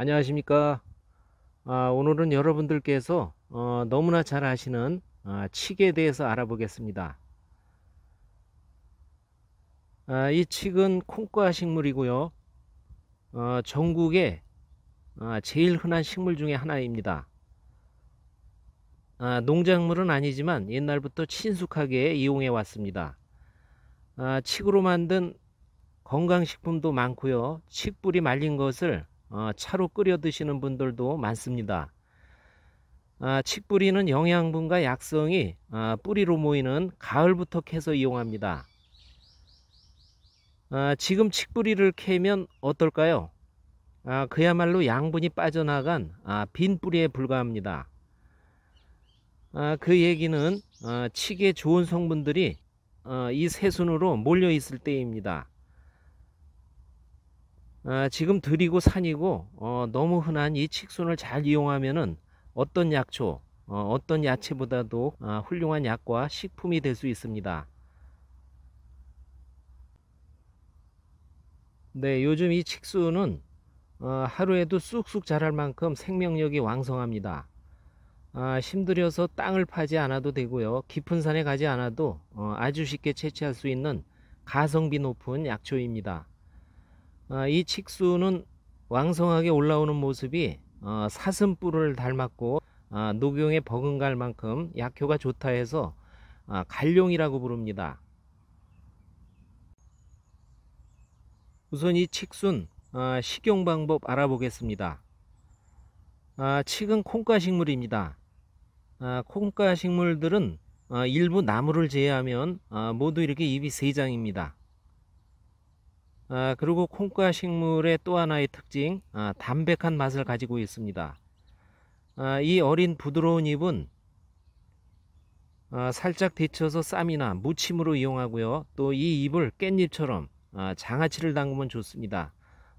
안녕하십니까 아, 오늘은 여러분들께서 어, 너무나 잘 아시는 아, 칡에 대해서 알아보겠습니다 아, 이 칡은 콩과 식물이고요 어, 전국에 아, 제일 흔한 식물 중에 하나입니다 아, 농작물은 아니지만 옛날부터 친숙하게 이용해 왔습니다 아, 칡으로 만든 건강식품도 많고요 칡뿌리 말린 것을 어, 차로 끓여 드시는 분들도 많습니다. 아, 칡뿌리는 영양분과 약성이 아, 뿌리로 모이는 가을부터 캐서 이용합니다. 아, 지금 칡뿌리를 캐면 어떨까요? 아, 그야말로 양분이 빠져나간 아, 빈 뿌리에 불과합니다. 아, 그 얘기는 아, 어, 칡의 좋은 성분들이 아, 이 새순으로 몰려 있을 때입니다. 어, 지금 들이고 산이고 어, 너무 흔한 이칙순을잘 이용하면은 어떤 약초 어, 떤 야채보다도 아, 훌륭한 약과 식품이 될 수 있습니다 네 요즘 이칙순는 어, 하루에도 쑥쑥 자랄 만큼 생명력이 왕성합니다 아, 힘들여서 땅을 파지 않아도 되고요 깊은 산에 가지 않아도 어, 아주 쉽게 채취할 수 있는 가성비 높은 약초입니다 아, 이 칡수는 왕성하게 올라오는 모습이 어, 사슴뿔을 닮았고 아, 녹용에 버금갈 만큼 약효가 좋다 해서 아, 갈룡이라고 부릅니다. 우선 이 칡순 식용 방법 알아보겠습니다. 칡은 콩가 식물입니다. 콩가 식물들은 일부 나무를 제외하면 모두 이렇게 잎이 세장입니다 아, 그리고 콩과 식물의 또 하나의 특징 아, 담백한 맛을 가지고 있습니다. 아, 이 어린 부드러운 잎은 아, 살짝 데쳐서 쌈이나 무침으로 이용하고요. 또 이 잎을 깻잎처럼 아, 장아찌를 담그면 좋습니다.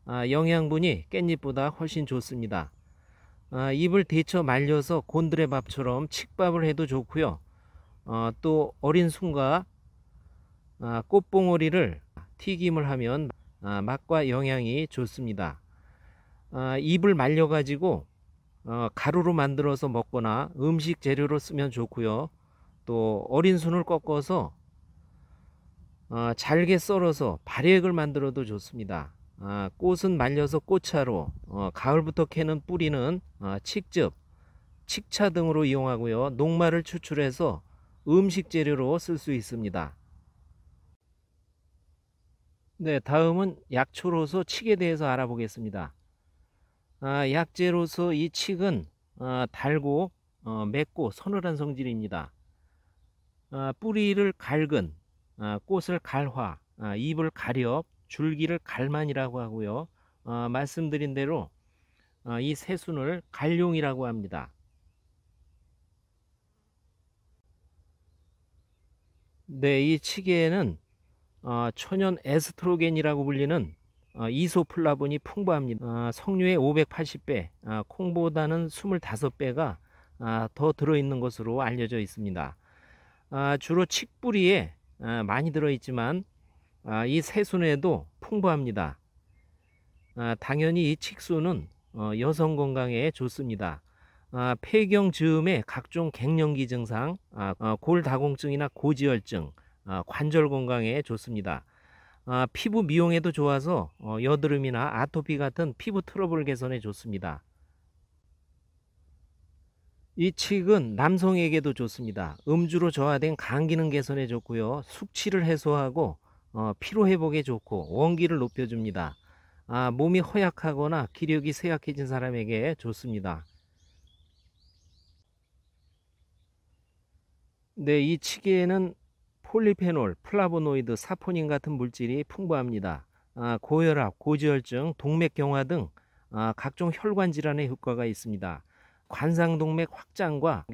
아, 영양분이 깻잎보다 훨씬 좋습니다. 아, 잎을 데쳐 말려서 곤드레 밥처럼 칡밥을 해도 좋고요. 아, 또 어린 순과 아, 꽃봉오리를 튀김을 하면 어, 맛과 영양이 좋습니다. 잎을 어, 말려가지고 어, 가루로 만들어서 먹거나 음식 재료로 쓰면 좋고요. 또 어린 순을 꺾어서 잘게 썰어서 발액을 만들어도 좋습니다. 꽃은 말려서 꽃차로 가을부터 캐는 뿌리는 칡즙, 칡차 등으로 이용하고요. 녹말을 추출해서 음식 재료로 쓸 수 있습니다. 네, 다음은 약초로서 칡에 대해서 알아보겠습니다. 아, 약재로서 이 칡은 아, 어, 달고 어, 맵고 서늘한 성질입니다. 아, 뿌리를 갈근, 아, 꽃을 갈화, 아, 잎을 가렵, 줄기를 갈만이라고 하고요. 아, 말씀드린 대로 아, 이 새순을 갈룡이라고 합니다. 네, 이칡에는 어, 천연 에스트로겐이라고 불리는 어, 이소플라본이 풍부합니다. 어, 석류의 580배, 어, 콩보다는 25배가 어, 더 들어있는 것으로 알려져 있습니다. 어, 주로 칡뿌리에 어, 많이 들어있지만 어, 이 새순에도 풍부합니다. 어, 당연히 이칡수는 어, 여성 건강에 좋습니다. 아, 폐경 즈음에 각종 갱년기 증상, 아, 어, 골다공증이나 고지혈증, 어, 관절 건강에 좋습니다. 아, 피부 미용에도 좋아서 어, 여드름이나 아토피 같은 피부 트러블 개선에 좋습니다. 이 칡은 남성에게도 좋습니다. 음주로 저하된 간기능 개선에 좋고요. 숙취를 해소하고 어, 피로 회복에 좋고 원기를 높여줍니다. 아, 몸이 허약하거나 기력이 쇠약해진 사람에게 좋습니다. 네, 이 치기에는 폴리페놀, 플라보노이드, 사포닌 같은 물질이 풍부합니다. 아, 고혈압, 고지혈증, 동맥경화 등 아, 각종 혈관 질환에 효과가 있습니다. 관상동맥 확장과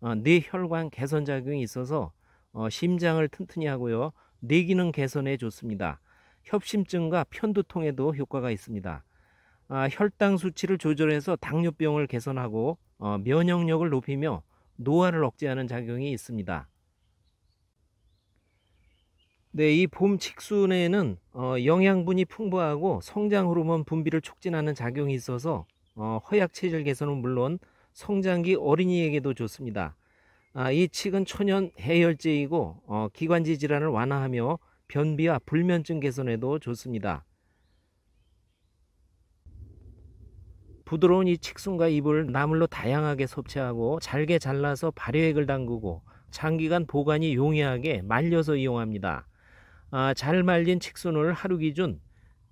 어, 뇌혈관 개선 작용이 있어서 어, 심장을 튼튼히 하고요. 뇌 기능 개선에 좋습니다. 협심증과 편두통에도 효과가 있습니다. 아, 혈당 수치를 조절해서 당뇨병을 개선하고 어, 면역력을 높이며 노화를 억제하는 작용이 있습니다. 네, 이봄 직순에는 어, 영양분이 풍부하고 성장 호르몬 분비를 촉진하는 작용이 있어서 어, 허약 체질 개선은 물론 성장기 어린이에게도 좋습니다. 아, 이 칡은 천연 해열제이고 어, 기관지 질환을 완화하며 변비와 불면증 개선에도 좋습니다. 부드러운 이 칡순과 잎을 나물로 다양하게 섭취하고 잘게 잘라서 발효액을 담그고 장기간 보관이 용이하게 말려서 이용합니다. 아, 잘 말린 칡순을 하루 기준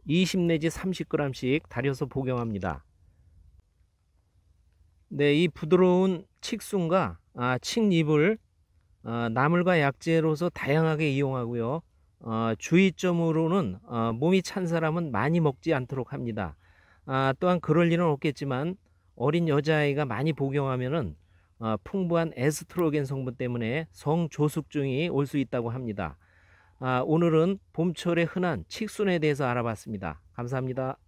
20 내지 30g씩 다려서 복용합니다. 네, 이 부드러운 칡순과 아, 칡잎을 아, 나물과 약재로서 다양하게 이용하고요. 아, 주의점으로는 아, 몸이 찬 사람은 많이 먹지 않도록 합니다. 아, 또한 그럴 일은 없겠지만 어린 여자아이가 많이 복용하면은 아, 풍부한 에스트로겐 성분 때문에 성조숙증이 올 수 있다고 합니다. 아, 오늘은 봄철에 흔한 칙순에 대해서 알아봤습니다. 감사합니다.